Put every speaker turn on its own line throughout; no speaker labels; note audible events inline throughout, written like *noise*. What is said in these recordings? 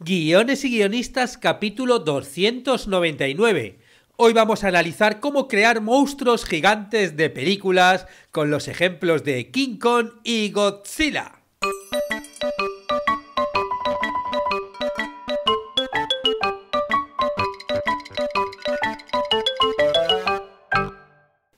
Guiones y guionistas capítulo 299. Hoy vamos a analizar cómo crear monstruos gigantes de películas con los ejemplos de King Kong y Godzilla.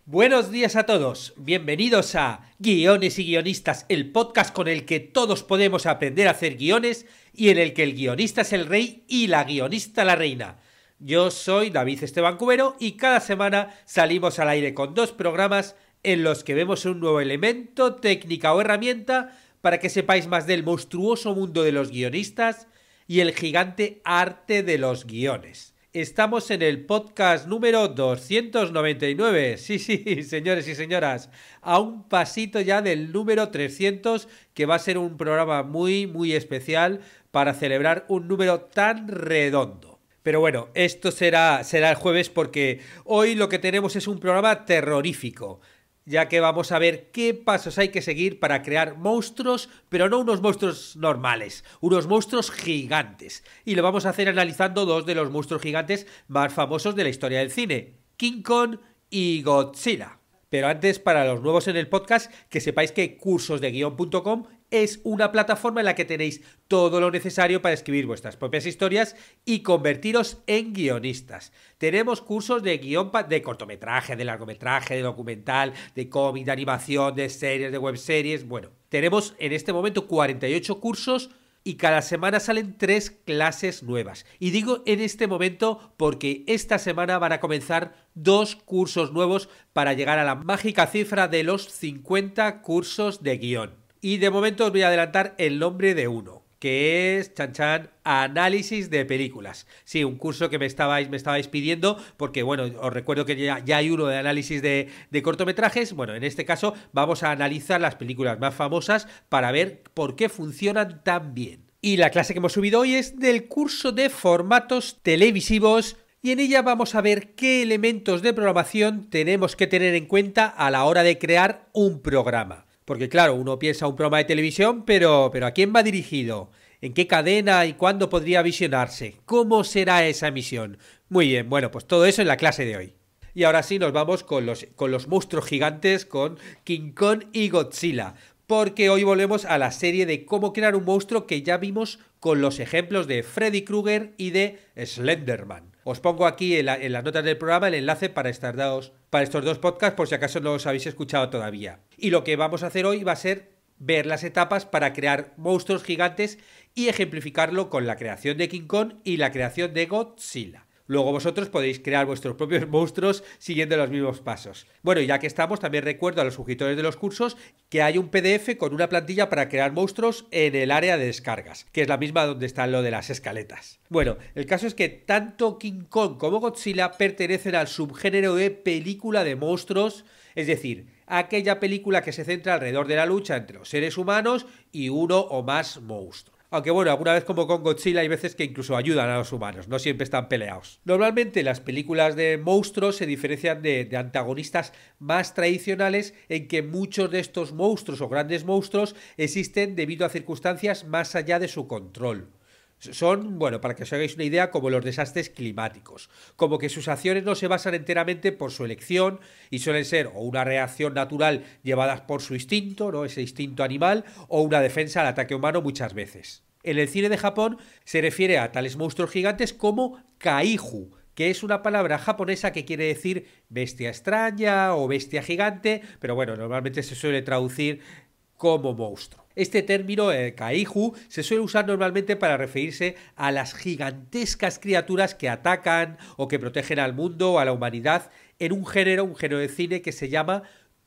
Buenos días a todos, bienvenidos a Guiones y Guionistas, el podcast con el que todos podemos aprender a hacer guiones y en el que el guionista es el rey y la guionista la reina. Yo soy David Esteban Cubero y cada semana salimos al aire con dos programas en los que vemos un nuevo elemento, técnica o herramienta para que sepáis más del monstruoso mundo de los guionistas y el gigante arte de los guiones. Estamos en el podcast número 299. Sí, sí, señores y señoras, a un pasito ya del número 300, que va a ser un programa muy, muy especial para celebrar un número tan redondo. Pero bueno, esto será, será el jueves porque hoy lo que tenemos es un programa terrorífico ya que vamos a ver qué pasos hay que seguir para crear monstruos, pero no unos monstruos normales, unos monstruos gigantes. Y lo vamos a hacer analizando dos de los monstruos gigantes más famosos de la historia del cine, King Kong y Godzilla. Pero antes, para los nuevos en el podcast, que sepáis que cursosdeguion.com es una plataforma en la que tenéis todo lo necesario para escribir vuestras propias historias y convertiros en guionistas. Tenemos cursos de guión de cortometraje, de largometraje, de documental, de cómic, de animación, de series, de webseries. Bueno, tenemos en este momento 48 cursos y cada semana salen tres clases nuevas. Y digo en este momento porque esta semana van a comenzar dos cursos nuevos para llegar a la mágica cifra de los 50 cursos de guión. Y de momento os voy a adelantar el nombre de uno, que es Chan Chan Análisis de Películas. Sí, un curso que me estabais, me pidiendo, porque bueno, os recuerdo que ya, ya hay uno de análisis de, de, cortometrajes. Bueno, en este caso vamos a analizar las películas más famosas para ver por qué funcionan tan bien. Y la clase que hemos subido hoy es del curso de formatos televisivos. Y en ella vamos a ver qué elementos de programación tenemos que tener en cuenta a la hora de crear un programa. Porque claro, uno piensa un programa de televisión, pero, pero ¿a quién va dirigido? ¿En qué cadena y cuándo podría visionarse? ¿Cómo será esa emisión? Muy bien, bueno, pues todo eso en la clase de hoy. Y ahora sí nos vamos con los, con los monstruos gigantes, con King Kong y Godzilla. Porque hoy volvemos a la serie de cómo crear un monstruo que ya vimos con los ejemplos de Freddy Krueger y de Slenderman. Os pongo aquí en, las notas del programa el enlace para, estar dados para estos dos podcasts por si acaso no los habéis escuchado todavía. Y lo que vamos a hacer hoy va a ser ver las etapas para crear monstruos gigantes y ejemplificarlo con la creación de King Kong y la creación de Godzilla. Luego vosotros podéis crear vuestros propios *laughs* monstruos siguiendo los mismos pasos. Bueno, ya que estamos, también recuerdo a los suscriptores de los cursos que hay un PDF con una plantilla para crear monstruos en el área de descargas, que es la misma donde está lo de las escaletas. Bueno, el caso es que tanto King Kong como Godzilla pertenecen al subgénero de película de monstruos, es decir, aquella película que se centra alrededor de la lucha entre los seres humanos y uno o más monstruos. Aunque bueno, alguna vez como con Godzilla hay veces que incluso ayudan a los humanos, no siempre están peleados. Normalmente las películas de monstruos se diferencian de, antagonistas más tradicionales en que muchos de estos monstruos o grandes monstruos existen debido a circunstancias más allá de su control. Son, bueno, para que os hagáis una idea, como los desastres climáticos, como que sus acciones no se basan enteramente por su elección y suelen ser o una reacción natural llevada por su instinto, ¿no? ese instinto animal, o una defensa al ataque humano muchas veces. En el cine de Japón se refiere a tales monstruos gigantes como kaiju, que es una palabra japonesa que quiere decir bestia extraña o bestia gigante, pero bueno, normalmente se suele traducir como monstruo. Este término, el eh, kaiju, se suele usar normalmente para referirse a las gigantescas criaturas que atacan o que protegen al mundo o a la humanidad en un género, un género de cine que se llama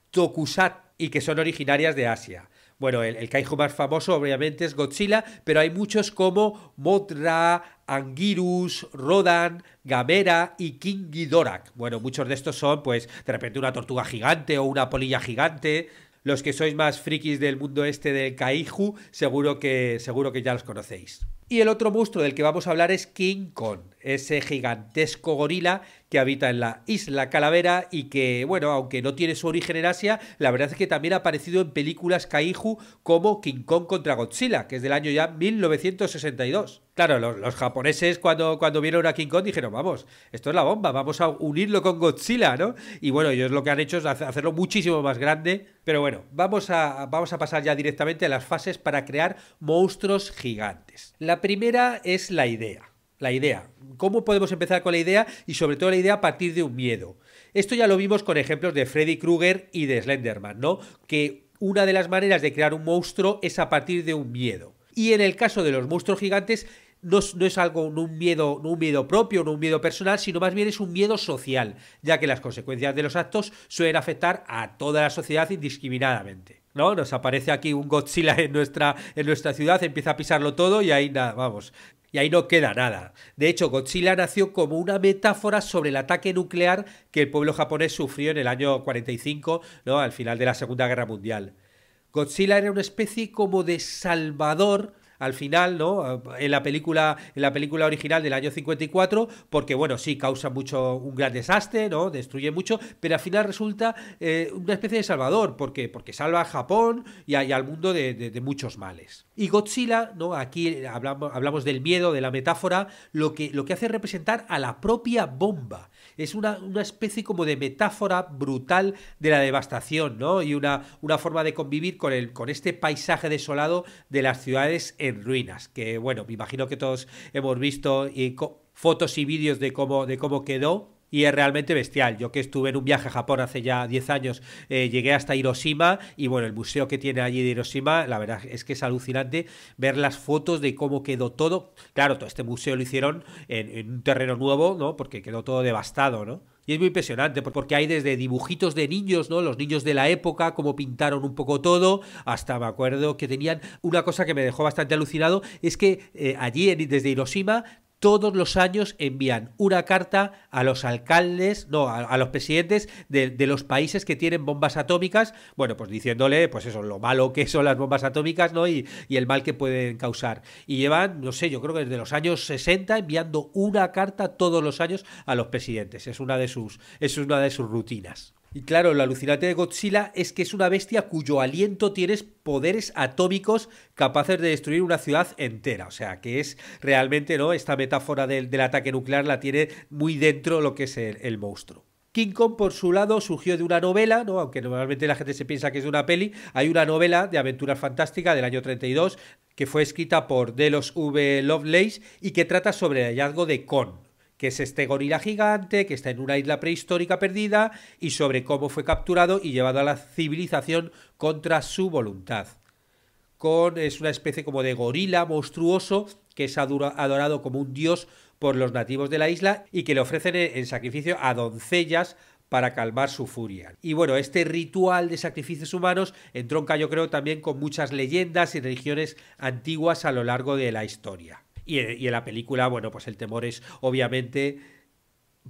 tokusat y que son originarias de Asia. Bueno, el, kaiju más famoso obviamente es Godzilla, pero hay muchos como Mothra, Anguirus, Rodan, Gamera y King Ghidorah. Bueno, muchos de estos son, pues, de repente una tortuga gigante o una polilla gigante los que sois más frikis del mundo este del Kaiju, seguro que, seguro que ya los conocéis. Y el otro monstruo del que vamos a hablar es King Kong ese gigantesco gorila que habita en la isla Calavera y que, bueno, aunque no tiene su origen en Asia, la verdad es que también ha aparecido en películas kaiju como King Kong contra Godzilla, que es del año ya 1962. Claro, los, japoneses cuando, cuando vieron a King Kong dijeron, vamos, esto es la bomba, vamos a unirlo con Godzilla, ¿no? Y bueno, ellos lo que han hecho es hacerlo muchísimo más grande. Pero bueno, vamos a, vamos a pasar ya directamente a las fases para crear monstruos gigantes. La primera es la idea la idea. ¿Cómo podemos empezar con la idea? Y sobre todo la idea a partir de un miedo. Esto ya lo vimos con ejemplos de Freddy Krueger y de Slenderman, ¿no? Que una de las maneras de crear un monstruo es a partir de un miedo. Y en el caso de los monstruos gigantes, no, es, algo, no un miedo, no un miedo propio, no un miedo personal, sino más bien es un miedo social, ya que las consecuencias de los actos suelen afectar a toda la sociedad indiscriminadamente. ¿No? Nos aparece aquí un Godzilla en nuestra, en nuestra ciudad, empieza a pisarlo todo y ahí nada, vamos, y ahí no queda nada. De hecho, Godzilla nació como una metáfora sobre el ataque nuclear que el pueblo japonés sufrió en el año 45, ¿no? al final de la Segunda Guerra Mundial. Godzilla era una especie como de salvador al final, ¿no? Eh, en la película, en la película original del año 54, porque bueno, sí, causa mucho, un gran desastre, ¿no? Destruye mucho, pero al final resulta eh, una especie de salvador, porque Porque salva a Japón y, al mundo de, muchos males. Y Godzilla, ¿no? Aquí hablamos, hablamos del miedo, de la metáfora, lo que, lo que hace es representar a la propia bomba es una, especie como de metáfora brutal de la devastación, ¿no? Y una, una forma de convivir con, el, con este paisaje desolado de las ciudades en ruinas, que bueno, me imagino que todos hemos visto eh, fotos y vídeos de cómo, de cómo quedó y es realmente bestial. Yo que estuve en un viaje a Japón hace ya 10 años, eh, llegué hasta Hiroshima y bueno, el museo que tiene allí de Hiroshima, la verdad es que es alucinante ver las fotos de cómo quedó todo. Claro, todo este museo lo hicieron en, un terreno nuevo, ¿no? Porque quedó todo devastado, ¿no? Y es muy impresionante porque hay desde dibujitos de niños, ¿no? Los niños de la época, cómo pintaron un poco todo, hasta me acuerdo que tenían una cosa que me dejó bastante alucinado, es que eh, allí desde Hiroshima todos los años envían una carta a los alcaldes, no, a, los presidentes de, los países que tienen bombas atómicas, bueno, pues diciéndole, pues eso, lo malo que son las bombas atómicas, ¿no? Y, y el mal que pueden causar. Y llevan, no sé, yo creo que desde los años 60 enviando una carta todos los años a los presidentes. Es una de sus, es una de sus rutinas. Y claro, el alucinante de Godzilla es que es una bestia cuyo aliento tienes poderes atómicos capaces de destruir una ciudad entera. O sea, que es realmente, ¿no? Esta metáfora del, del ataque nuclear la tiene muy dentro lo que es el, monstruo. King Kong, por su lado, surgió de una novela, ¿no? aunque normalmente la gente se piensa que es una peli, hay una novela de aventuras fantásticas del año 32 que fue escrita por Delos V. Lovelace y que trata sobre el hallazgo de Kong, que es este gorila gigante que está en una isla prehistórica perdida y sobre cómo fue capturado y llevado a la civilización contra su voluntad. Con, es una especie como de gorila monstruoso que es adorado como un dios por los nativos de la isla y que le ofrecen en sacrificio a doncellas para calmar su furia. Y bueno, este ritual de sacrificios humanos entronca yo creo también con muchas leyendas y religiones antiguas a lo largo de la historia. Eh, y, en la película, bueno, pues el temor es obviamente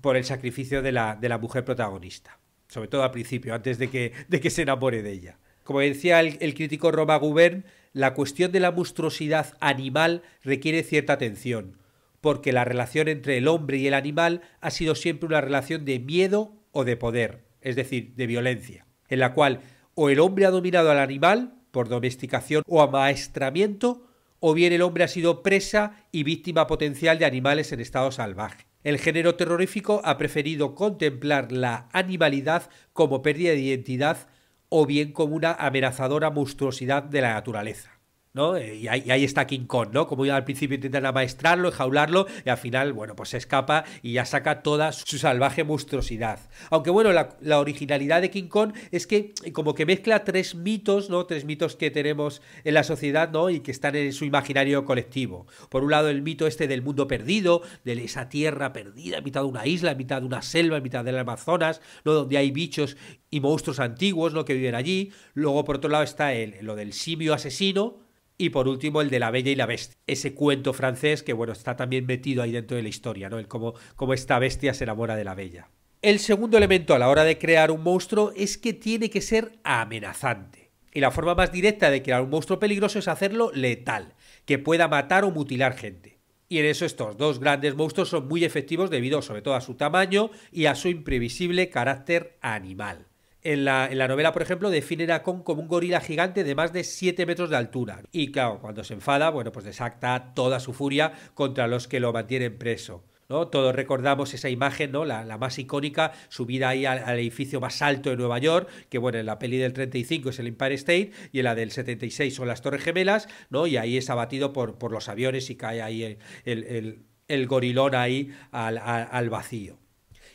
por el sacrificio de la, de la mujer protagonista, sobre todo al principio, antes de que, se enamore de ella. Como decía el, crítico Roma Gubern, la cuestión de la monstruosidad animal requiere cierta atención, porque la relación entre el hombre y el animal ha sido siempre una relación de miedo o de poder, es decir, de violencia, en la cual o el hombre ha dominado al animal por domesticación o amaestramiento, o bien el hombre ha sido presa y víctima potencial de animales en estado salvaje. El género terrorífico ha preferido contemplar la animalidad como pérdida de identidad o bien como una amenazadora monstruosidad de la naturaleza. Eh, y ahí, está King Kong, ¿no? Como al principio intentan amaestrarlo, jaularlo y al final, bueno, pues se escapa y ya saca toda su salvaje monstruosidad. Aunque bueno, la, originalidad de King Kong es que eh, como que mezcla tres mitos, ¿no? Tres mitos que tenemos en la sociedad, ¿no? Y que están en su imaginario colectivo. Por un lado, el mito este del mundo perdido, de esa tierra perdida, mitad de una isla, en mitad de una selva, en mitad del Amazonas, Donde hay bichos y monstruos antiguos, lo Que viven allí. Luego, por otro lado, está lo del simio asesino, y por último, el de La Bella y la Bestia, ese cuento francés que, bueno, está también metido ahí dentro de la historia, ¿no? El cómo, cómo esta bestia se enamora de la bella. El segundo elemento a la hora de crear un monstruo es que tiene que ser amenazante. Y la forma más directa de crear un monstruo peligroso es hacerlo letal, que pueda matar o mutilar gente. Y en eso estos dos grandes monstruos son muy efectivos debido sobre todo a su tamaño y a su imprevisible carácter animal. En la, novela, por ejemplo, define a Kong como un gorila gigante de más de 7 metros de altura. Y claro, cuando se enfada, bueno, pues desacta toda su furia contra los que lo mantienen preso. ¿no? Todos recordamos esa imagen, ¿no? la, más icónica, subida ahí al, edificio más alto de Nueva York, que bueno, en la peli del 35 es el Empire State y en la del 76 son las Torres Gemelas, ¿no? y ahí es abatido por, los aviones y cae ahí el, gorilón ahí al vacío.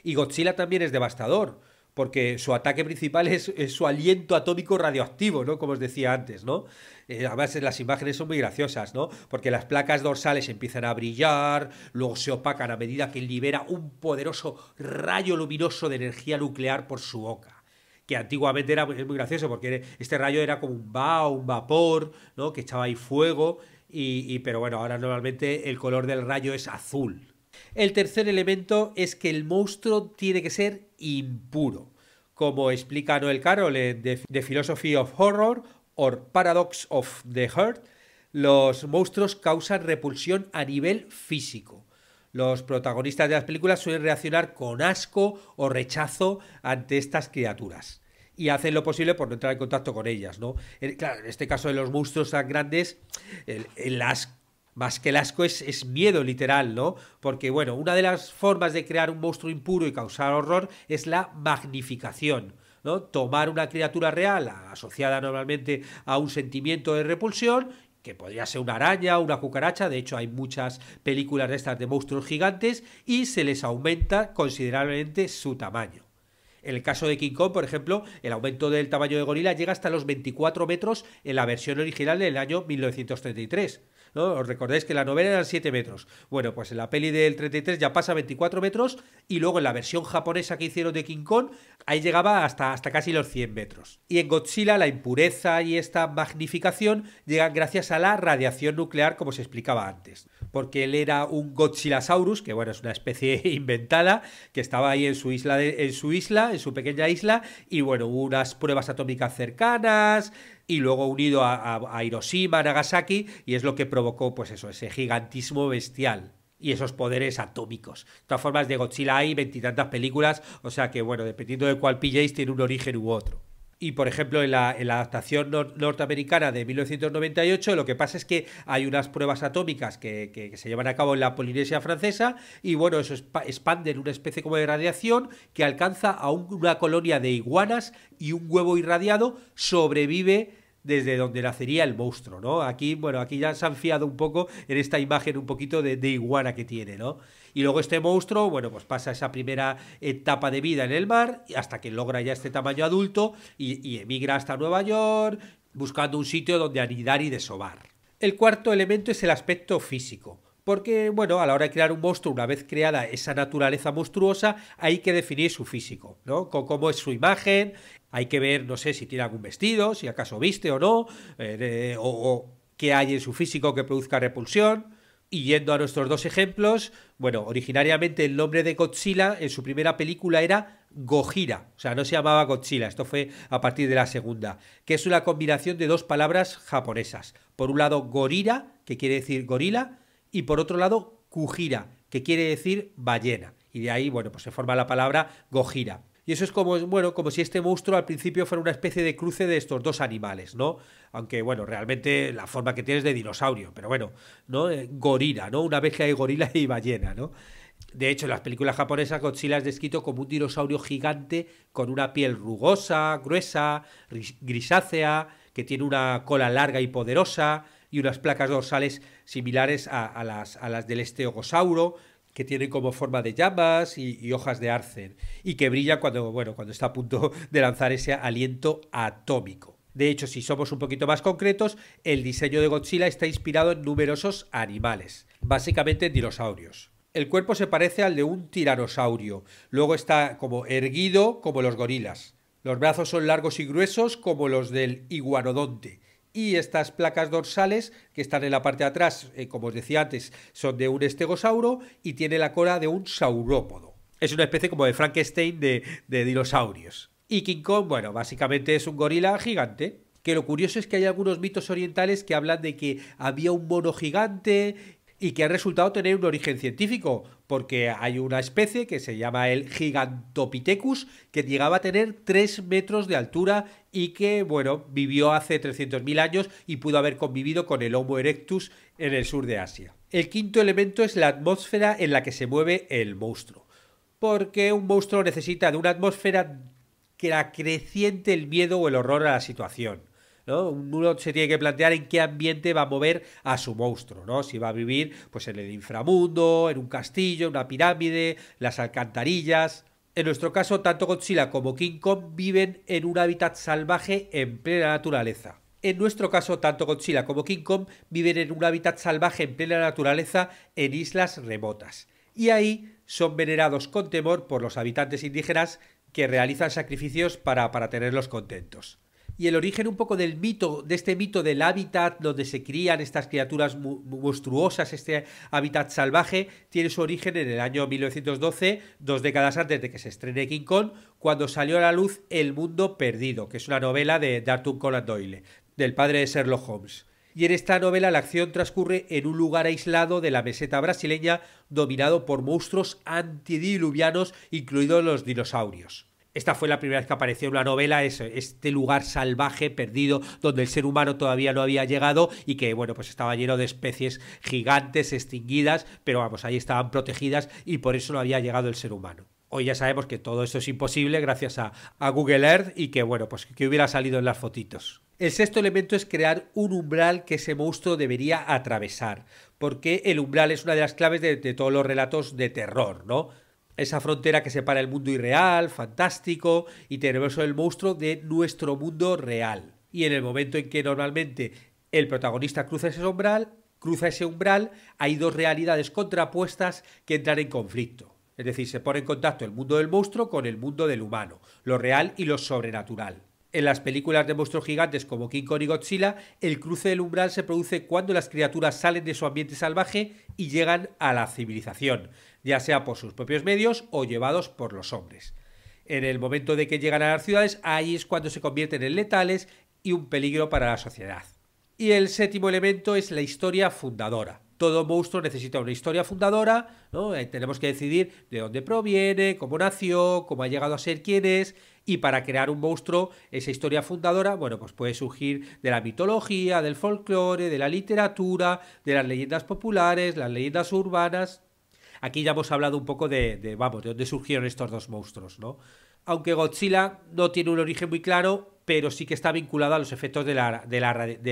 Y Godzilla también es devastador porque su ataque principal es, su aliento atómico radioactivo, ¿no? Como os decía antes, ¿no? Eh, además, eh, las imágenes son muy graciosas, ¿no? Porque las placas dorsales empiezan a brillar, luego se opacan a medida que libera un poderoso rayo luminoso de energía nuclear por su boca que antiguamente era muy, gracioso porque este rayo era como un un vapor, ¿no? Que echaba ahí fuego, y, pero bueno, ahora normalmente el color del rayo es azul, el tercer elemento es que el monstruo tiene que ser impuro. Como explica Noel Carroll en The Philosophy of Horror or Paradox of the Heart, los monstruos causan repulsión a nivel físico. Los protagonistas de las películas suelen reaccionar con asco o rechazo ante estas criaturas y hacen lo posible por no entrar en contacto con ellas, ¿no? en este caso de los monstruos tan grandes, el asco más que el asco es, miedo literal, ¿no? Porque, bueno, una de las formas de crear un monstruo impuro y causar horror es la magnificación. ¿no? Tomar una criatura real asociada normalmente a un sentimiento de repulsión que podría ser una araña, o una cucaracha, de hecho hay muchas películas de estas de monstruos gigantes, y se les aumenta considerablemente su tamaño. En el caso de King Kong, por ejemplo, el aumento del tamaño de gorila llega hasta los 24 metros en la versión original del año 1933. Os recordáis que la novela eran 7 metros. Bueno, pues en la peli del 33 ya pasa 24 metros y luego en la versión japonesa que hicieron de King Kong, ahí llegaba hasta, hasta casi los 100 metros. Y en Godzilla la impureza y esta magnificación llegan gracias a la radiación nuclear, como se explicaba antes porque él era un Godzilla-saurus, que bueno, es una especie *laughs* inventada, que estaba ahí en su isla, en su isla, en su pequeña isla, y bueno, hubo unas pruebas atómicas cercanas, y luego unido a, Hiroshima, Nagasaki, y es lo que provocó, pues eso, ese gigantismo bestial y esos poderes atómicos. De todas formas, de Godzilla hay veintitantas películas, o sea que, bueno, dependiendo de cuál pilléis, tiene un origen u otro. Y, por ejemplo, en la, adaptación norteamericana de 1998, lo que pasa es que hay unas pruebas atómicas que, se llevan a cabo en la Polinesia francesa y, bueno, eso en una especie como de radiación que alcanza a una colonia de iguanas y un huevo irradiado sobrevive desde donde nacería el monstruo, ¿no? Aquí, bueno, aquí ya se han fiado un poco en esta imagen un poquito de, iguana que tiene, ¿no? Y luego este monstruo, bueno, pues pasa esa primera etapa de vida en el mar hasta que logra ya este tamaño adulto y, y emigra hasta Nueva York buscando un sitio donde anidar y desovar. El cuarto elemento es el aspecto físico porque, bueno, a la hora de crear un monstruo, una vez creada esa naturaleza monstruosa, hay que definir su físico, ¿no? cómo es su imagen, hay que ver, no sé, si tiene algún vestido, si acaso viste o no, eh, o, o qué hay en su físico que produzca repulsión. Y yendo a nuestros dos ejemplos, bueno, originariamente el nombre de Godzilla en su primera película era Gojira, o sea, no se llamaba Godzilla, esto fue a partir de la segunda, que es una combinación de dos palabras japonesas. Por un lado, gorira, que quiere decir gorila, y por otro lado Kujira, que quiere decir ballena. Y de ahí, bueno, pues se forma la palabra Gojira. Y eso es como, bueno, como si este monstruo al principio fuera una especie de cruce de estos dos animales, ¿no? Aunque, bueno, realmente la forma que tiene es de dinosaurio, pero bueno, ¿no? Eh, gorila, ¿no? Una vez que hay gorila y ballena, ¿no? De hecho, en las películas japonesas Godzilla es descrito como un dinosaurio gigante con una piel rugosa, gruesa, grisácea, que tiene una cola larga y poderosa, y unas placas dorsales similares a, las, del esteogosauro, que tienen como forma de llamas y, hojas de arce, y que brillan cuando, cuando está a punto de lanzar ese aliento atómico. De hecho, si somos un poquito más concretos, el diseño de Godzilla está inspirado en numerosos animales, básicamente dinosaurios. El cuerpo se parece al de un tiranosaurio, luego está como erguido como los gorilas. Los brazos son largos y gruesos como los del iguanodonte, y estas placas dorsales que están en la parte de atrás, eh, como os decía antes, son de un estegosauro y tiene la cola de un saurópodo. Es una especie como de Frankenstein de, de dinosaurios. Y King Kong, bueno, básicamente es un gorila gigante que lo curioso es que hay algunos mitos orientales que hablan de que había un mono gigante y que ha resultado tener un origen científico, porque hay una especie que se llama el Gigantopithecus, que llegaba a tener 3 metros de altura y que, bueno, vivió hace 300.000 años y pudo haber convivido con el Homo erectus en el sur de Asia. El quinto elemento es la atmósfera en la que se mueve el monstruo, porque un monstruo necesita de una atmósfera que acreciente el miedo o el horror a la situación. ¿no? Uno se tiene que plantear en qué ambiente va a mover a su monstruo, ¿no? Si va a vivir pues en el inframundo, en un castillo, en una pirámide, las alcantarillas. En nuestro caso, tanto Godzilla como King Kong viven en un hábitat salvaje en plena naturaleza. En nuestro caso, tanto Godzilla como King Kong viven en un hábitat salvaje en plena naturaleza en islas remotas. Y ahí son venerados con temor por los habitantes indígenas que realizan sacrificios para tenerlos contentos y el origen un poco del mito, de este mito del hábitat donde se crían estas criaturas monstruosas, este hábitat salvaje, tiene su origen en el año 1912, dos décadas antes de que se estrene King Kong, cuando salió a la luz El Mundo Perdido, que es una novela de Arthur Conan Doyle, del padre de Sherlock Holmes y en esta novela la acción transcurre en un lugar aislado de la meseta brasileña dominado por monstruos antidiluvianos, incluidos los dinosaurios. Esta fue la primera vez que apareció en una novela, este lugar salvaje, perdido, donde el ser humano todavía no había llegado y que, bueno, pues estaba lleno de especies gigantes, extinguidas, pero vamos, ahí estaban protegidas y por eso no había llegado el ser humano. Hoy ya sabemos que todo esto es imposible gracias a, Google Earth y que, bueno, pues que hubiera salido en las fotitos. El sexto elemento es crear un umbral que ese monstruo debería atravesar, porque el umbral es una de las claves de todos los relatos de terror, ¿no? esa frontera que separa el mundo irreal, fantástico y tenebroso del monstruo de nuestro mundo real. Y en el momento en que normalmente el protagonista cruza ese umbral, cruza ese umbral, hay dos realidades contrapuestas que entran en conflicto. Es decir, se pone en contacto el mundo del monstruo con el mundo del humano, lo real y lo sobrenatural. En las películas de monstruos gigantes como King Kong y Godzilla, el cruce del umbral se produce cuando las criaturas salen de su ambiente salvaje y llegan a la civilización, ya sea por sus propios medios o llevados por los hombres. En el momento de que llegan a las ciudades, ahí es cuando se convierten en letales y un peligro para la sociedad. Y el séptimo elemento es la historia fundadora. Todo monstruo necesita una historia fundadora, Tenemos que decidir de dónde proviene, cómo nació, cómo ha llegado a ser quién es, y para crear un monstruo, esa historia fundadora, bueno, pues puede surgir de la mitología, del folclore, de la literatura, de las leyendas populares, las leyendas urbanas, Aquí ya hemos hablado un poco de, vamos, de dónde surgieron estos dos monstruos, ¿no? Aunque Godzilla no tiene un origen muy claro, pero sí que está vinculado a los efectos de la, de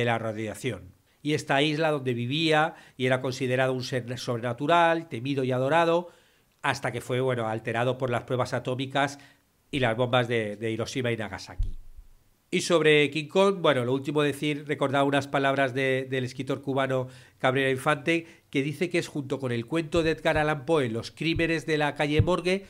la, radiación. Y esta isla donde vivía y era considerado un ser sobrenatural, temido y adorado, hasta que fue bueno, alterado por las pruebas atómicas y las bombas de Hiroshima y Nagasaki. Y sobre King Kong, bueno, lo último decir, recordar unas palabras del escritor cubano Cabrera Infante, que dice que es junto con el cuento de Edgar Allan Poe, Los crímenes de la calle Morgue,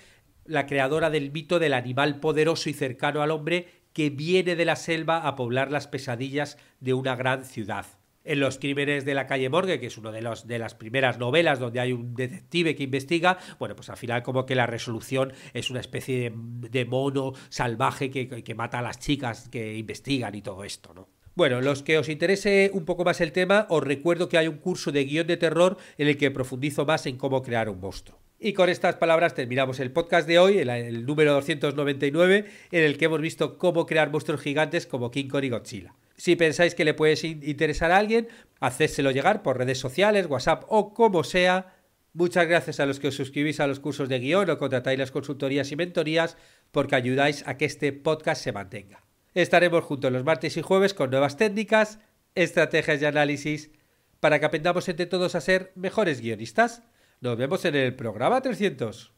la creadora del mito del animal poderoso y cercano al hombre que viene de la selva a poblar las pesadillas de una gran ciudad en Los crímenes de la calle Morgue, que es una de, de las primeras novelas donde hay un detective que investiga, bueno, pues al final como que la resolución es una especie de, mono salvaje que, mata a las chicas que investigan y todo esto, ¿no? Bueno, los que os interese un poco más el tema, os recuerdo que hay un curso de guión de terror en el que profundizo más en cómo crear un monstruo. Y con estas palabras terminamos el podcast de hoy, el, el número 299, en el que hemos visto cómo crear monstruos gigantes como King Kong y Godzilla. Si pensáis que le puede interesar a alguien, hacéselo llegar por redes sociales, WhatsApp o como sea. Muchas gracias a los que os suscribís a los cursos de guión o contratáis las consultorías y mentorías porque ayudáis a que este podcast se mantenga. Estaremos juntos los martes y jueves con nuevas técnicas, estrategias y análisis para que aprendamos entre todos a ser mejores guionistas. Nos vemos en el programa 300.